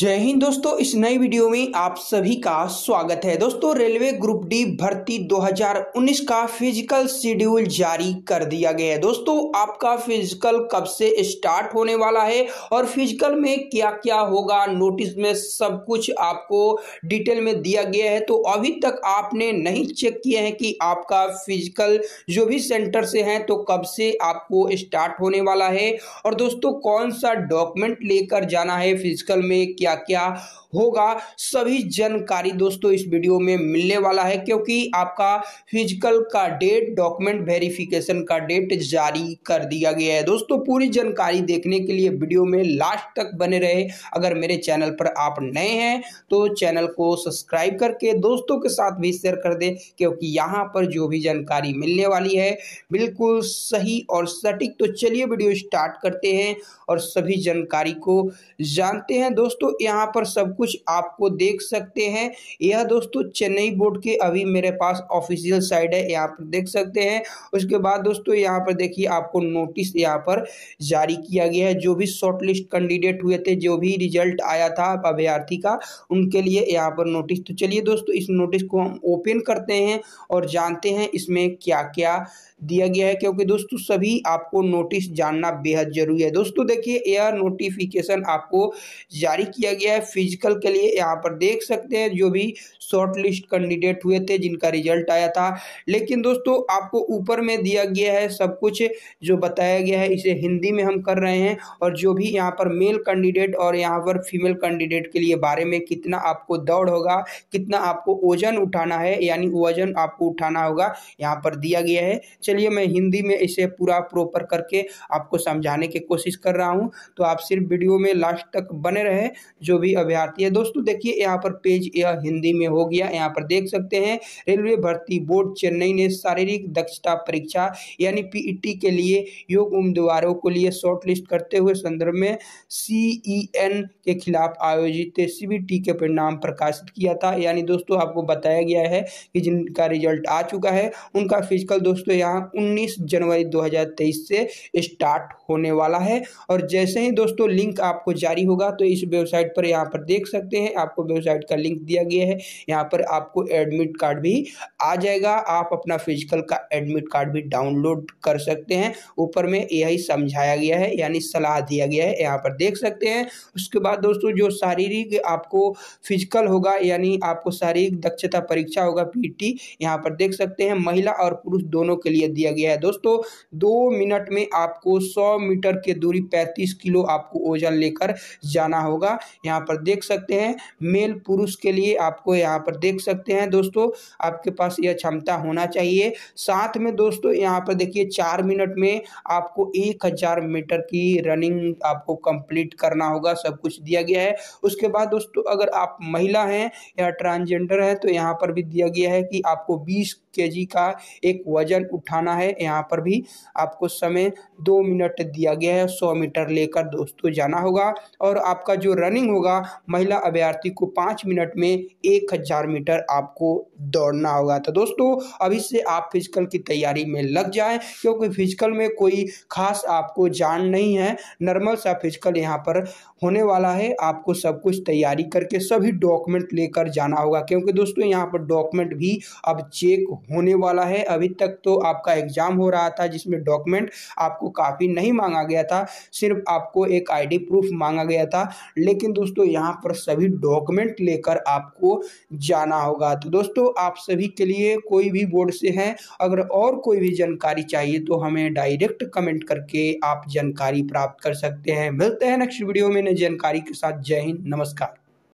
जय हिंद दोस्तों इस नई वीडियो में आप सभी का स्वागत है दोस्तों रेलवे ग्रुप डी भर्ती 2019 का फिजिकल शेड्यूल जारी कर दिया गया है दोस्तों आपका फिजिकल कब से स्टार्ट होने वाला है और फिजिकल में क्या क्या होगा नोटिस में सब कुछ आपको डिटेल में दिया गया है तो अभी तक आपने नहीं चेक किया है कि आपका फिजिकल जो भी सेंटर से है तो कब से आपको स्टार्ट होने वाला है और दोस्तों कौन सा डॉक्यूमेंट लेकर जाना है फिजिकल में क्या क्या होगा सभी जानकारी दोस्तों इस वीडियो में मिलने वाला है क्योंकि आपका फिजिकल का डेट डॉक्यूमेंट वेरिफिकेशन का डेट जारी कर दिया गया है दोस्तों पूरी जानकारी देखने के लिए वीडियो में लास्ट तक बने रहे अगर मेरे चैनल पर आप नए हैं तो चैनल को सब्सक्राइब करके दोस्तों के साथ भी शेयर कर दें क्योंकि यहाँ पर जो भी जानकारी मिलने वाली है बिल्कुल सही और सटीक तो चलिए वीडियो स्टार्ट करते हैं और सभी जानकारी को जानते हैं दोस्तों दोस्तों यहाँ पर सब कुछ आपको देख सकते हैं यह दोस्तों चेन्नई बोर्ड के अभी मेरे पास ऑफिशियल साइड है यहाँ पर देख सकते हैं उसके बाद दोस्तों यहाँ पर देखिए आपको नोटिस यहाँ पर जारी किया गया है जो भी शॉर्टलिस्ट कैंडिडेट हुए थे जो भी रिजल्ट आया था अभ्यर्थी का उनके लिए यहाँ पर नोटिस तो चलिए दोस्तों इस नोटिस को हम ओपन करते हैं और जानते हैं इसमें क्या क्या दिया गया है क्योंकि दोस्तों सभी आपको नोटिस जानना बेहद जरूरी है दोस्तों देखिए यह नोटिफिकेशन आपको जारी किया गया है फिजिकल के लिए यहाँ पर देख सकते हैं जो भी शॉर्ट लिस्ट कैंडिडेट हुए थे जिनका रिजल्ट आया था लेकिन दोस्तों आपको ऊपर में दिया गया है सब कुछ जो बताया गया है इसे हिंदी में हम कर रहे हैं और जो भी यहाँ पर मेल कैंडिडेट और यहाँ पर फीमेल कैंडिडेट के लिए बारे में कितना आपको दौड़ होगा कितना आपको वजन उठाना है यानी वजन आपको उठाना होगा यहाँ पर दिया गया है चलिए मैं हिंदी में इसे पूरा प्रॉपर करके आपको समझाने की कोशिश कर रहा हूँ तो आप सिर्फ वीडियो में लास्ट तक बने रहे जो भी अभ्यर्थी है दोस्तों देखिए यहाँ पर पेज यह हिंदी में हो गया यहाँ पर देख सकते हैं रेलवे भर्ती बोर्ड चेन्नई ने शारीरिक दक्षता परीक्षा यानी पीईटी के लिए योग उम्मीदवारों को लिए शॉर्टलिस्ट करते हुए संदर्भ में सीईएन के खिलाफ आयोजित सीबीटी के परिणाम प्रकाशित किया था यानी दोस्तों आपको बताया गया है कि जिनका रिजल्ट आ चुका है उनका फिजिकल दोस्तों यहाँ उन्नीस जनवरी दो से स्टार्ट होने वाला है और जैसे ही दोस्तों लिंक आपको जारी होगा तो इस वेबसाइट वेबसाइट पर यहाँ पर देख सकते हैं आपको वेबसाइट का लिंक दिया गया है यहाँ पर आपको एडमिट कार्ड भी आ जाएगा आप अपना फिजिकल का एडमिट कार्ड भी डाउनलोड कर सकते हैं ऊपर में यही समझाया गया है यानी सलाह दिया गया है यहाँ पर देख सकते हैं उसके बाद दोस्तों जो शारीरिक आपको फिजिकल होगा यानी आपको शारीरिक दक्षता परीक्षा होगा पीटी यहाँ पर देख सकते हैं महिला और पुरुष दोनों के लिए दिया गया है दोस्तों दो मिनट में आपको सौ मीटर के दूरी पैंतीस किलो आपको ओजन लेकर जाना होगा यहाँ पर देख सकते हैं मेल पुरुष के लिए आपको यहाँ पर देख सकते हैं दोस्तों आपके पास यह क्षमता होना चाहिए साथ में दोस्तों यहाँ पर देखिए चार मिनट में आपको एक हज़ार मीटर की रनिंग आपको कंप्लीट करना होगा सब कुछ दिया गया है उसके बाद दोस्तों अगर आप महिला हैं या ट्रांसजेंडर हैं तो यहाँ पर भी दिया गया है कि आपको बीस के का एक वजन उठाना है यहाँ पर भी आपको समय दो मिनट दिया गया है सौ मीटर लेकर दोस्तों जाना होगा और आपका जो रन रनिंग होगा महिला अभ्यर्थी को पाँच मिनट में एक हज़ार मीटर आपको दौड़ना होगा तो दोस्तों अभी से आप फिजिकल की तैयारी में लग जाएं क्योंकि फिजिकल में कोई खास आपको जान नहीं है नॉर्मल सा फिजिकल यहाँ पर होने वाला है आपको सब कुछ तैयारी करके सभी डॉक्यूमेंट लेकर जाना होगा क्योंकि दोस्तों यहाँ पर डॉक्यूमेंट भी अब चेक होने वाला है अभी तक तो आपका एग्ज़ाम हो रहा था जिसमें डॉक्यूमेंट आपको काफ़ी नहीं मांगा गया था सिर्फ आपको एक आईडी प्रूफ मांगा गया था लेकिन लेकिन दोस्तों यहाँ पर सभी डॉक्यूमेंट लेकर आपको जाना होगा तो दोस्तों आप सभी के लिए कोई भी बोर्ड से है अगर और कोई भी जानकारी चाहिए तो हमें डायरेक्ट कमेंट करके आप जानकारी प्राप्त कर सकते हैं मिलते हैं नेक्स्ट वीडियो में नई जानकारी के साथ जय हिंद नमस्कार